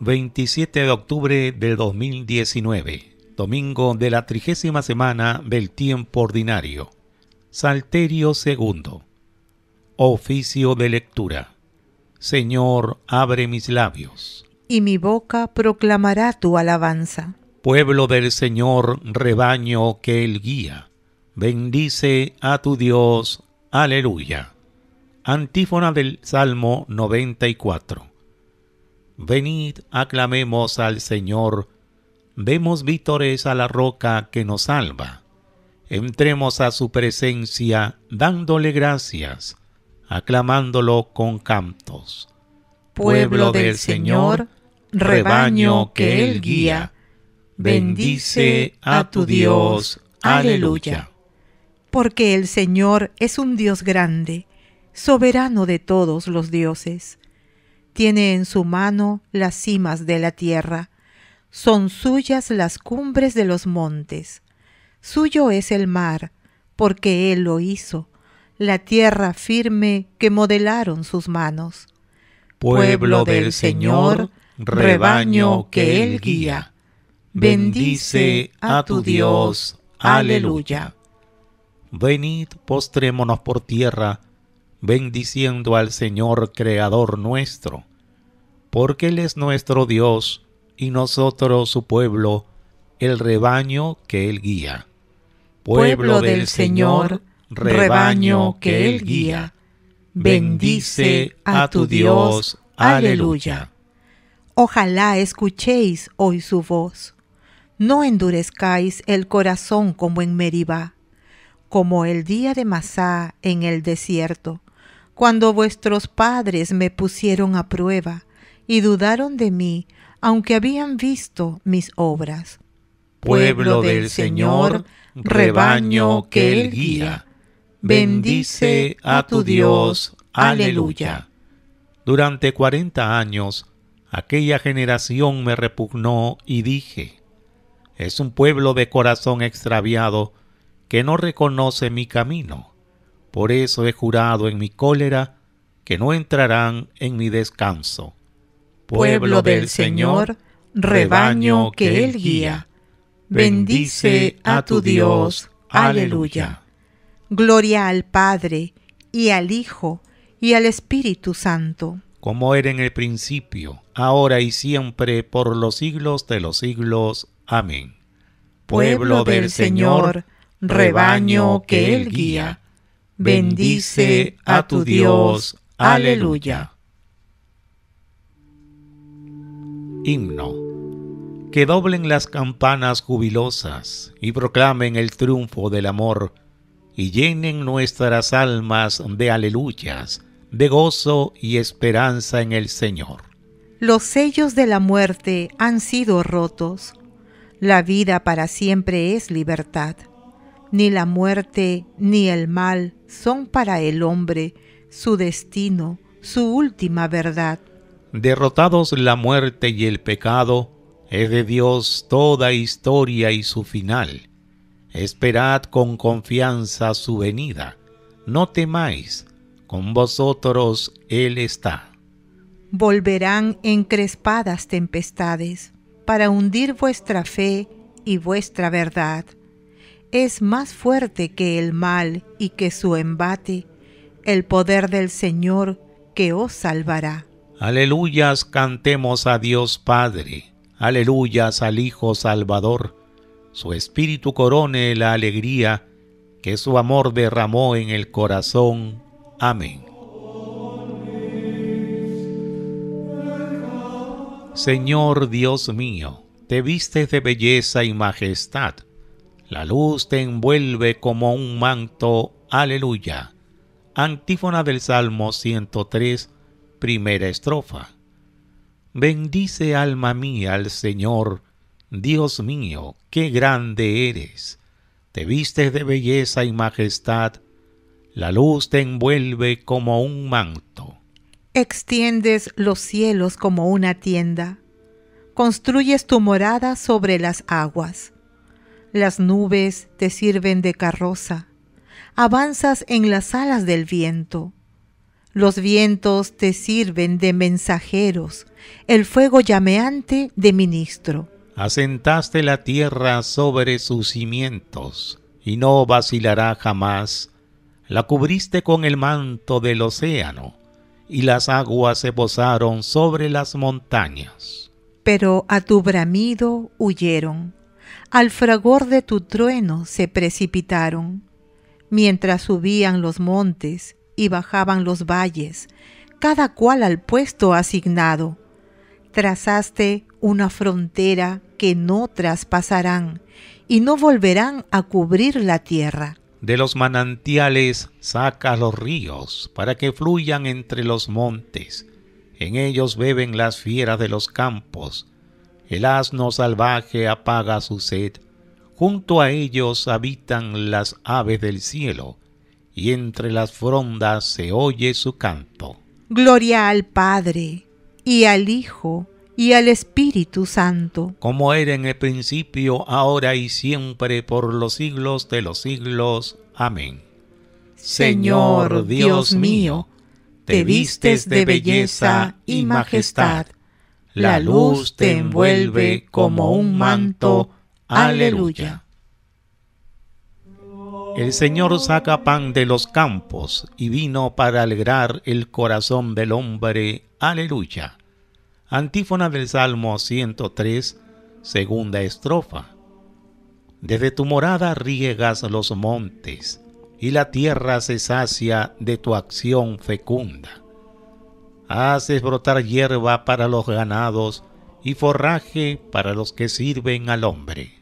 27 de octubre del 2019, domingo de la trigésima semana del tiempo ordinario. Salterio segundo. Oficio de lectura. Señor, abre mis labios. Y mi boca proclamará tu alabanza. Pueblo del Señor, rebaño que Él guía. Bendice a tu Dios. Aleluya. Antífona del Salmo 94. Venid, aclamemos al Señor, vemos vítores a la roca que nos salva. Entremos a su presencia dándole gracias, aclamándolo con cantos. Pueblo del Señor, rebaño que Él guía, bendice a tu Dios. Aleluya. Porque el Señor es un Dios grande, soberano de todos los dioses tiene en su mano las cimas de la tierra, son suyas las cumbres de los montes, suyo es el mar, porque él lo hizo, la tierra firme que modelaron sus manos. Pueblo del Señor, rebaño que él guía, bendice a tu Dios. Aleluya. Venid, postrémonos por tierra, bendiciendo al Señor Creador nuestro, porque Él es nuestro Dios y nosotros su pueblo, el rebaño que Él guía. Pueblo, del Señor, rebaño que Él guía, bendice a tu Dios. Aleluya. Ojalá escuchéis hoy su voz. No endurezcáis el corazón como en Meribá, como el día de Masá en el desierto, cuando vuestros padres me pusieron a prueba y dudaron de mí, aunque habían visto mis obras. Pueblo del Señor, rebaño que Él guía, bendice a tu Dios. Aleluya. Durante cuarenta años, aquella generación me repugnó y dije, es un pueblo de corazón extraviado que no reconoce mi camino por eso he jurado en mi cólera que no entrarán en mi descanso. Pueblo del Señor, rebaño que Él guía. Bendice a tu Dios. Aleluya. Gloria al Padre, y al Hijo, y al Espíritu Santo. Como era en el principio, ahora y siempre, por los siglos de los siglos. Amén. Pueblo del Señor, rebaño que Él guía bendice a tu Dios. Aleluya. Himno. Que doblen las campanas jubilosas y proclamen el triunfo del amor y llenen nuestras almas de aleluyas, de gozo y esperanza en el Señor. Los sellos de la muerte han sido rotos. La vida para siempre es libertad. Ni la muerte ni el mal son para el hombre su destino, su última verdad. Derrotados la muerte y el pecado, es de Dios toda historia y su final. Esperad con confianza su venida. No temáis, con vosotros Él está. Volverán encrespadas tempestades para hundir vuestra fe y vuestra verdad es más fuerte que el mal y que su embate, el poder del Señor que os salvará. Aleluyas, cantemos a Dios Padre, aleluyas al Hijo Salvador, su Espíritu corone la alegría que su amor derramó en el corazón. Amén. Señor Dios mío, te vistes de belleza y majestad la luz te envuelve como un manto. Aleluya. Antífona del Salmo 103, primera estrofa. Bendice alma mía al Señor, Dios mío, qué grande eres. Te vistes de belleza y majestad, la luz te envuelve como un manto. Extiendes los cielos como una tienda, construyes tu morada sobre las aguas las nubes te sirven de carroza. Avanzas en las alas del viento. Los vientos te sirven de mensajeros, el fuego llameante de ministro. Asentaste la tierra sobre sus cimientos, y no vacilará jamás. La cubriste con el manto del océano, y las aguas se posaron sobre las montañas. Pero a tu bramido huyeron al fragor de tu trueno se precipitaron. Mientras subían los montes y bajaban los valles, cada cual al puesto asignado, trazaste una frontera que no traspasarán y no volverán a cubrir la tierra. De los manantiales sacas los ríos para que fluyan entre los montes. En ellos beben las fieras de los campos el asno salvaje apaga su sed. Junto a ellos habitan las aves del cielo, y entre las frondas se oye su canto. Gloria al Padre, y al Hijo, y al Espíritu Santo. Como era en el principio, ahora y siempre, por los siglos de los siglos. Amén. Señor Dios mío, te vistes de belleza y majestad la luz te envuelve como un manto. Aleluya. El Señor saca pan de los campos y vino para alegrar el corazón del hombre. Aleluya. Antífona del Salmo 103, segunda estrofa. Desde tu morada riegas los montes y la tierra se sacia de tu acción fecunda haces brotar hierba para los ganados y forraje para los que sirven al hombre.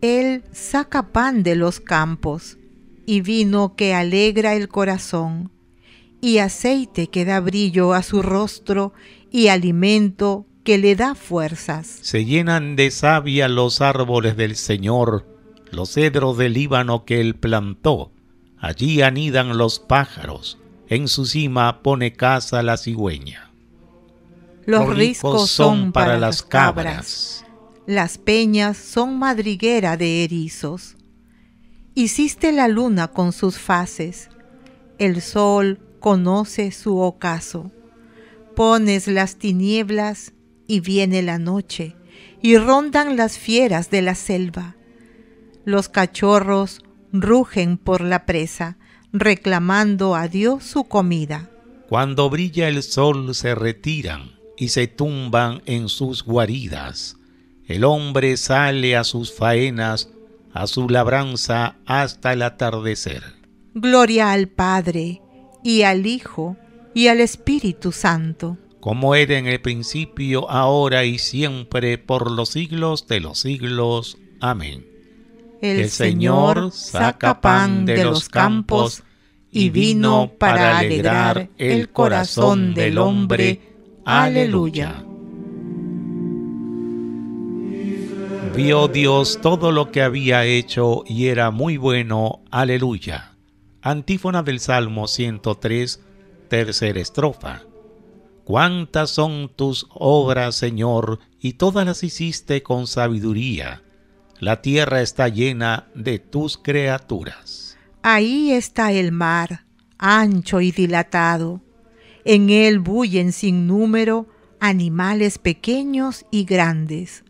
Él saca pan de los campos y vino que alegra el corazón, y aceite que da brillo a su rostro y alimento que le da fuerzas. Se llenan de savia los árboles del Señor, los cedros del Líbano que él plantó. Allí anidan los pájaros en su cima pone casa la cigüeña. Los, riscos son para las cabras, las peñas son madriguera de erizos. Hiciste la luna con sus faces, el sol conoce su ocaso. Pones las tinieblas y viene la noche, y rondan las fieras de la selva. Los cachorros rugen por la presa, reclamando a Dios su comida. Cuando brilla el sol se retiran y se tumban en sus guaridas. El hombre sale a sus faenas, a su labranza hasta el atardecer. Gloria al Padre, y al Hijo, y al Espíritu Santo. Como era en el principio, ahora y siempre, por los siglos de los siglos. Amén. El, Señor saca pan de los campos y vino para alegrar el corazón del hombre. Aleluya. Vio Dios todo lo que había hecho y era muy bueno. Aleluya. Antífona del Salmo 103, tercera estrofa. Cuántas son tus obras, Señor, y todas las hiciste con sabiduría. La tierra está llena de tus criaturas. Ahí está el mar, ancho y dilatado. En él bullen sin número animales pequeños y grandes.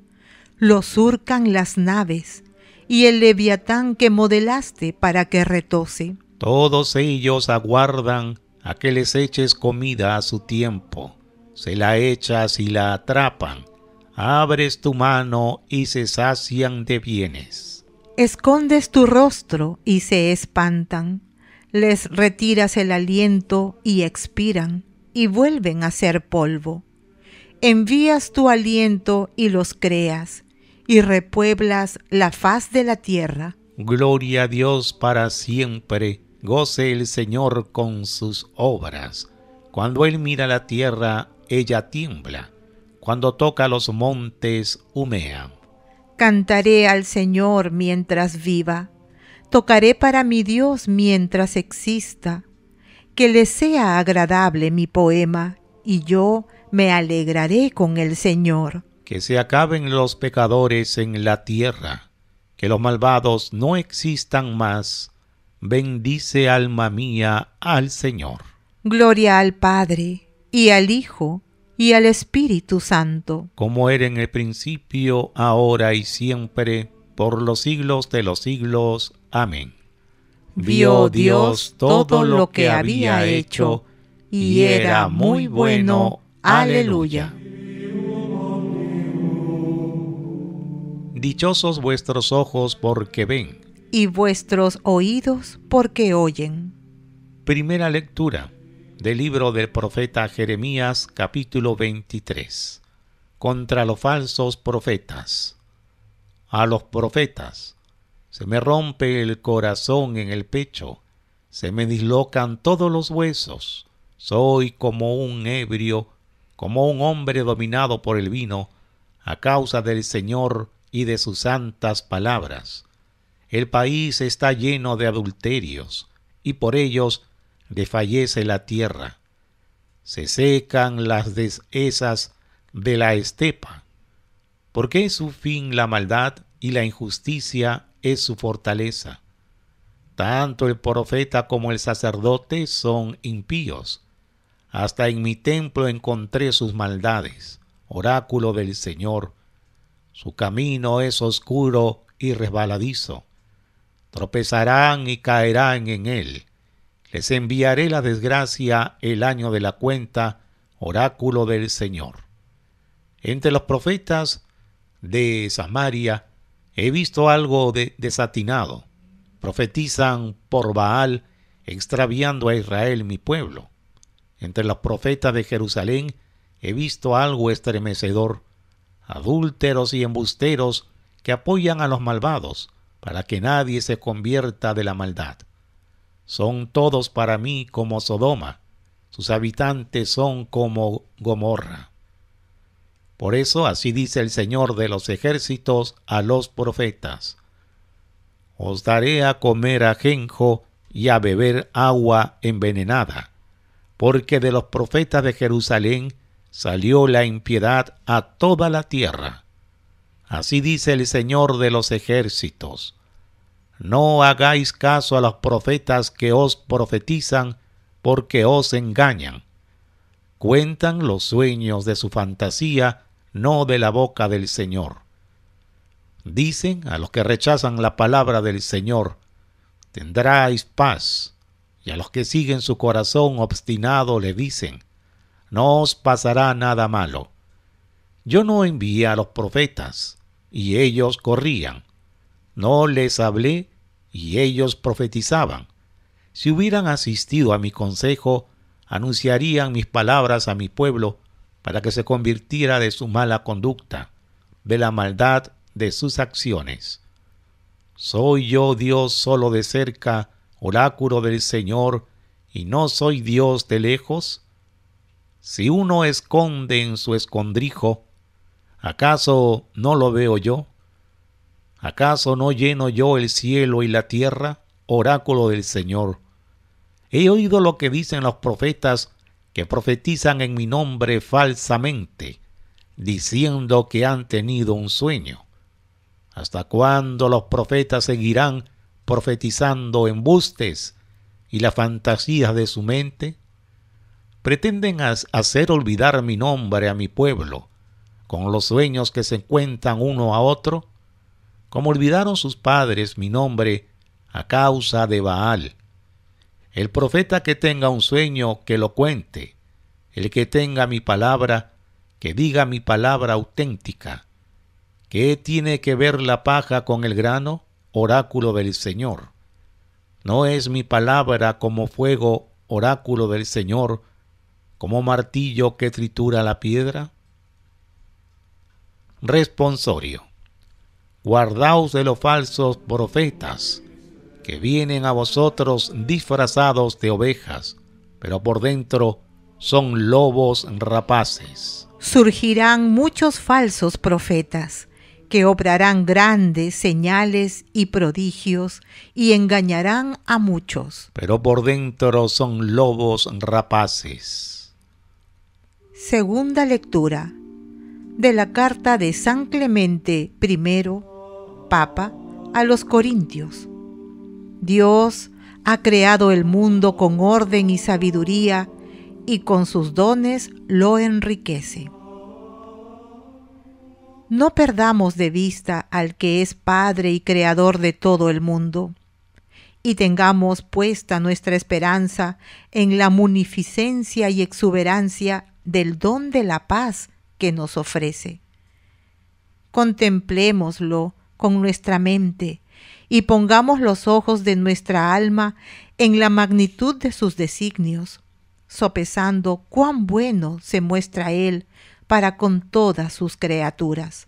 Lo surcan las naves y el leviatán que modelaste para que retose. Todos ellos aguardan a que les eches comida a su tiempo. Se la echas y la atrapan. Abres tu mano y se sacian de bienes. Escondes tu rostro y se espantan, les retiras el aliento y expiran y vuelven a ser polvo. Envías tu aliento y los creas y repueblas la faz de la tierra. Gloria a Dios para siempre. Goce el Señor con sus obras. Cuando Él mira la tierra, ella tiembla. Cuando toca los montes, humean. Cantaré al Señor mientras viva. Tocaré para mi Dios mientras exista. Que le sea agradable mi poema y yo me alegraré con el Señor. Que se acaben los pecadores en la tierra, que los malvados no existan más. Bendice alma mía al Señor. Gloria al Padre y al Hijo y al Espíritu Santo. Como era en el principio, ahora y siempre, por los siglos de los siglos. Amén. Vio Dios todo lo que había hecho, y era muy bueno. Aleluya. Dichosos vuestros ojos porque ven, y vuestros oídos porque oyen. Primera lectura del libro del profeta Jeremías capítulo 23. Contra los falsos profetas. A los profetas. Se me rompe el corazón en el pecho, se me dislocan todos los huesos. Soy como un ebrio, como un hombre dominado por el vino, a causa del Señor y de sus santas palabras. El país está lleno de adulterios, y por ellos desfallece la tierra, se secan las dehesas de la estepa, porque es su fin la maldad y la injusticia es su fortaleza. Tanto el profeta como el sacerdote son impíos. Hasta en mi templo encontré sus maldades, oráculo del Señor. Su camino es oscuro y resbaladizo. Tropezarán y caerán en él les enviaré la desgracia el año de la cuenta, oráculo del Señor. Entre los profetas de Samaria he visto algo de desatinado. Profetizan por Baal, extraviando a Israel mi pueblo. Entre los profetas de Jerusalén he visto algo estremecedor, adúlteros y embusteros que apoyan a los malvados, para que nadie se convierta de la maldad. Son todos para mí como Sodoma, sus habitantes son como Gomorra. Por eso así dice el Señor de los ejércitos a los profetas. Os daré a comer ajenjo y a beber agua envenenada, porque de los profetas de Jerusalén salió la impiedad a toda la tierra. Así dice el Señor de los ejércitos. No hagáis caso a los profetas que os profetizan, porque os engañan. Cuentan los sueños de su fantasía, no de la boca del Señor. Dicen a los que rechazan la palabra del Señor, tendráis paz, y a los que siguen su corazón obstinado le dicen, no os pasará nada malo. Yo no envié a los profetas, y ellos corrían no les hablé y ellos profetizaban. Si hubieran asistido a mi consejo, anunciarían mis palabras a mi pueblo para que se convirtiera de su mala conducta, de la maldad de sus acciones. Soy yo Dios solo de cerca, oráculo del Señor, y no soy Dios de lejos? Si uno esconde en su escondrijo, ¿acaso no lo veo yo? ¿Acaso no lleno yo el cielo y la tierra? Oráculo del Señor. He oído lo que dicen los profetas que profetizan en mi nombre falsamente, diciendo que han tenido un sueño. ¿Hasta cuándo los profetas seguirán profetizando embustes y las fantasías de su mente? Pretenden hacer olvidar mi nombre a mi pueblo, con los sueños que se cuentan uno a otro como olvidaron sus padres mi nombre a causa de Baal. El profeta que tenga un sueño, que lo cuente. El que tenga mi palabra, que diga mi palabra auténtica. ¿Qué tiene que ver la paja con el grano? Oráculo del Señor. No es mi palabra como fuego, oráculo del Señor, como martillo que tritura la piedra. Responsorio guardaos de los falsos profetas, que vienen a vosotros disfrazados de ovejas, pero por dentro son lobos rapaces. Surgirán muchos falsos profetas, que obrarán grandes señales y prodigios, y engañarán a muchos. Pero por dentro son lobos rapaces. Segunda lectura de la carta de San Clemente I Papa a los Corintios. Dios ha creado el mundo con orden y sabiduría y con sus dones lo enriquece. No perdamos de vista al que es Padre y Creador de todo el mundo, y tengamos puesta nuestra esperanza en la munificencia y exuberancia del don de la paz que nos ofrece. Contemplémoslo con nuestra mente y pongamos los ojos de nuestra alma en la magnitud de sus designios, sopesando cuán bueno se muestra Él para con todas sus criaturas.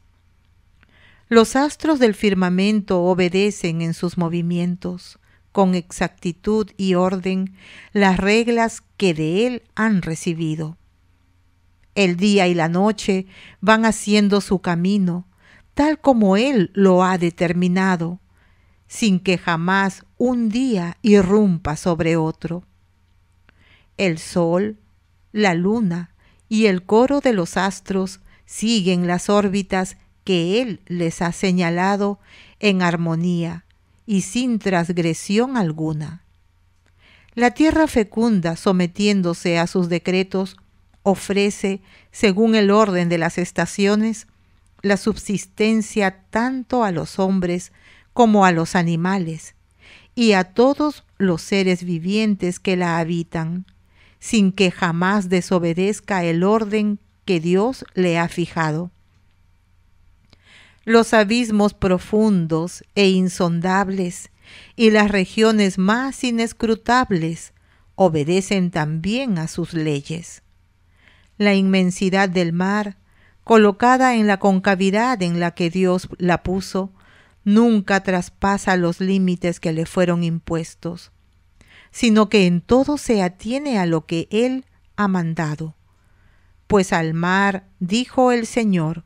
Los astros del firmamento obedecen en sus movimientos, con exactitud y orden, las reglas que de Él han recibido. El día y la noche van haciendo su camino, tal como Él lo ha determinado, sin que jamás un día irrumpa sobre otro. El sol, la luna y el coro de los astros siguen las órbitas que Él les ha señalado en armonía y sin transgresión alguna. La tierra fecunda, sometiéndose a sus decretos, ofrece, según el orden de las estaciones, la subsistencia tanto a los hombres como a los animales y a todos los seres vivientes que la habitan, sin que jamás desobedezca el orden que Dios le ha fijado. Los abismos profundos e insondables y las regiones más inescrutables obedecen también a sus leyes. La inmensidad del mar colocada en la concavidad en la que Dios la puso, nunca traspasa los límites que le fueron impuestos, sino que en todo se atiene a lo que Él ha mandado. Pues al mar dijo el Señor,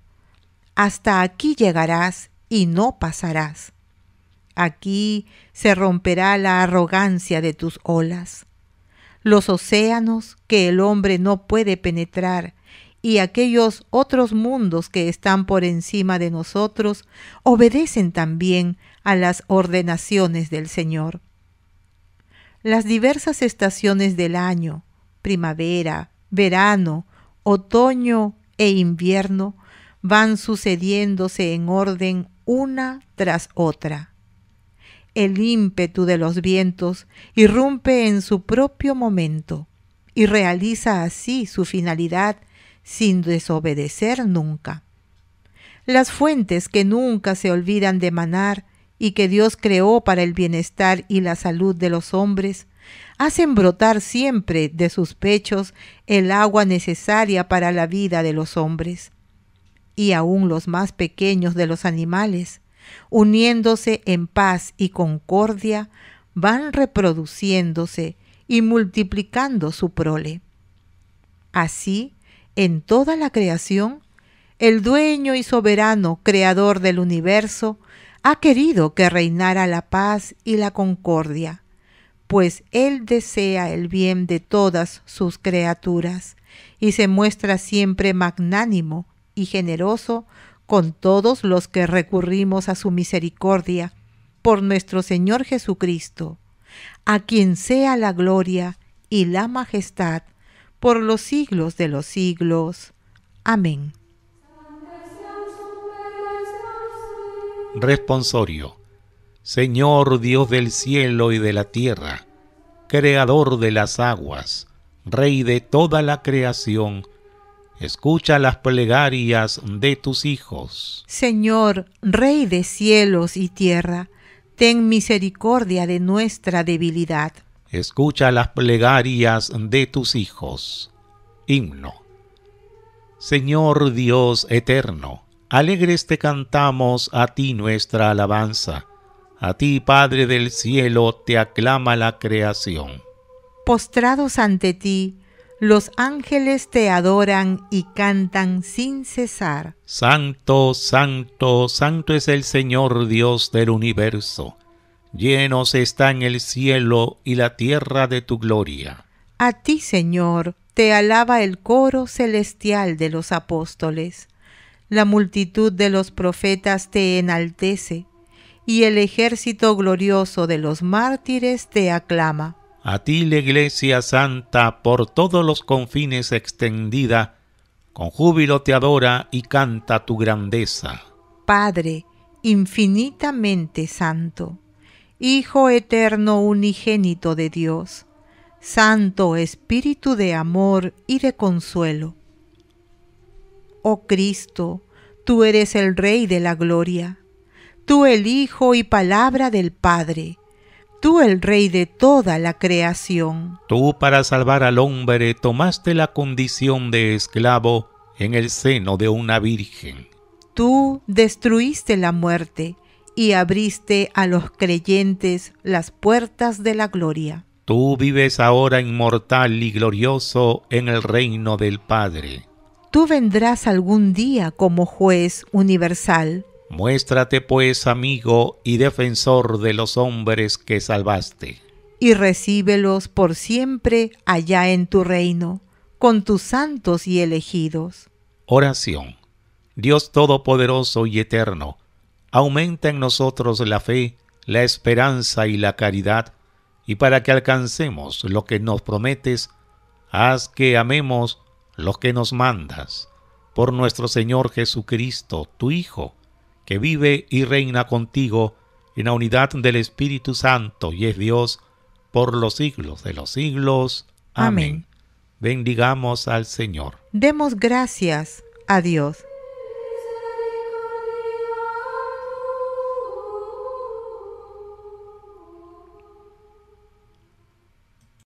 hasta aquí llegarás y no pasarás. Aquí se romperá la arrogancia de tus olas. Los océanos que el hombre no puede penetrar y aquellos otros mundos que están por encima de nosotros obedecen también a las ordenaciones del Señor. Las diversas estaciones del año, primavera, verano, otoño e invierno, van sucediéndose en orden una tras otra. El ímpetu de los vientos irrumpe en su propio momento y realiza así su finalidad sin desobedecer nunca. Las fuentes que nunca se olvidan de manar y que Dios creó para el bienestar y la salud de los hombres, hacen brotar siempre de sus pechos el agua necesaria para la vida de los hombres, y aun los más pequeños de los animales, uniéndose en paz y concordia, van reproduciéndose y multiplicando su prole. Así, en toda la creación, el dueño y soberano creador del universo ha querido que reinara la paz y la concordia, pues Él desea el bien de todas sus criaturas y se muestra siempre magnánimo y generoso con todos los que recurrimos a su misericordia por nuestro Señor Jesucristo, a quien sea la gloria y la majestad por los siglos de los siglos. Amén. Responsorio. Señor Dios del cielo y de la tierra, Creador de las aguas, Rey de toda la creación, escucha las plegarias de tus hijos. Señor, Rey de cielos y tierra, ten misericordia de nuestra debilidad escucha las plegarias de tus hijos. Himno. Señor Dios eterno, alegres te cantamos a ti nuestra alabanza. A ti, Padre del cielo, te aclama la creación. Postrados ante ti, los ángeles te adoran y cantan sin cesar. Santo, santo, santo es el Señor Dios del universo llenos están el cielo y la tierra de tu gloria. A ti, Señor, te alaba el coro celestial de los apóstoles. La multitud de los profetas te enaltece, y el ejército glorioso de los mártires te aclama. A ti la Iglesia Santa, por todos los confines extendida, con júbilo te adora y canta tu grandeza. Padre, infinitamente santo Hijo eterno unigénito de Dios, Santo Espíritu de amor y de consuelo. Oh Cristo, tú eres el Rey de la Gloria, tú el Hijo y palabra del Padre, tú el Rey de toda la creación. Tú para salvar al hombre tomaste la condición de esclavo en el seno de una virgen. Tú destruiste la muerte y abriste a los creyentes las puertas de la gloria. Tú vives ahora inmortal y glorioso en el reino del Padre. Tú vendrás algún día como juez universal. Muéstrate pues amigo y defensor de los hombres que salvaste. Y recíbelos por siempre allá en tu reino, con tus santos y elegidos. Oración. Dios Todopoderoso y Eterno, aumenta en nosotros la fe, la esperanza y la caridad, y para que alcancemos lo que nos prometes, haz que amemos lo que nos mandas. Por nuestro Señor Jesucristo, tu Hijo, que vive y reina contigo en la unidad del Espíritu Santo y es Dios por los siglos de los siglos. Amén. Amén. Bendigamos al Señor. Demos gracias a Dios.